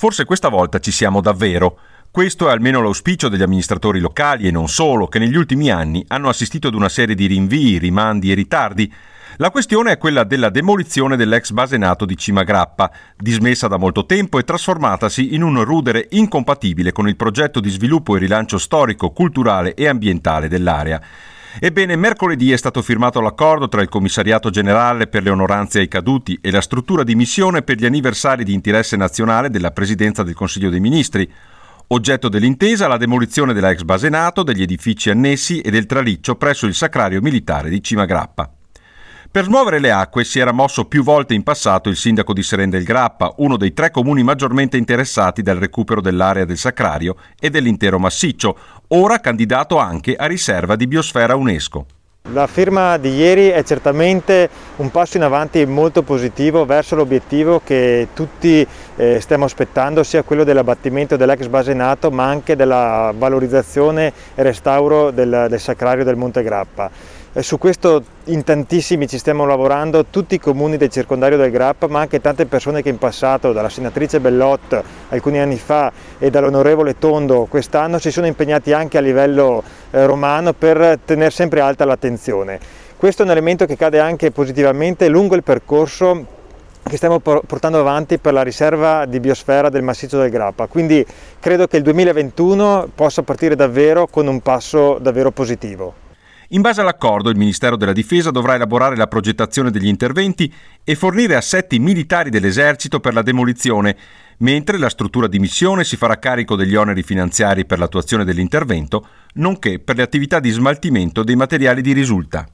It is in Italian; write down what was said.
Forse questa volta ci siamo davvero. Questo è almeno l'auspicio degli amministratori locali e non solo, che negli ultimi anni hanno assistito ad una serie di rinvii, rimandi e ritardi. La questione è quella della demolizione dell'ex base NATO di Cima Grappa, dismessa da molto tempo e trasformatasi in un rudere incompatibile con il progetto di sviluppo e rilancio storico, culturale e ambientale dell'area. Ebbene, mercoledì è stato firmato l'accordo tra il Commissariato Generale per le onoranze ai caduti e la struttura di missione per gli anniversari di interesse nazionale della Presidenza del Consiglio dei Ministri. Oggetto dell'intesa la demolizione della ex base NATO, degli edifici annessi e del traliccio presso il sacrario militare di Cimagrappa. Per smuovere le acque si era mosso più volte in passato il sindaco di Seren del Grappa, uno dei tre comuni maggiormente interessati dal recupero dell'area del Sacrario e dell'intero massiccio, ora candidato anche a riserva di biosfera UNESCO. La firma di ieri è certamente un passo in avanti molto positivo verso l'obiettivo che tutti eh, stiamo aspettando, sia quello dell'abbattimento dell'ex base NATO ma anche della valorizzazione e restauro del, del sacrario del Monte Grappa. E su questo in tantissimi ci stiamo lavorando, tutti i comuni del circondario del Grappa, ma anche tante persone che in passato, dalla senatrice Bellot alcuni anni fa e dall'onorevole Tondo quest'anno, si sono impegnati anche a livello eh, romano per tenere sempre alta l'attenzione. Questo è un elemento che cade anche positivamente lungo il percorso che stiamo portando avanti per la riserva di biosfera del massiccio del Grappa, quindi credo che il 2021 possa partire davvero con un passo davvero positivo. In base all'accordo, il Ministero della Difesa dovrà elaborare la progettazione degli interventi e fornire assetti militari dell'esercito per la demolizione, mentre la struttura di missione si farà carico degli oneri finanziari per l'attuazione dell'intervento nonché per le attività di smaltimento dei materiali di risulta.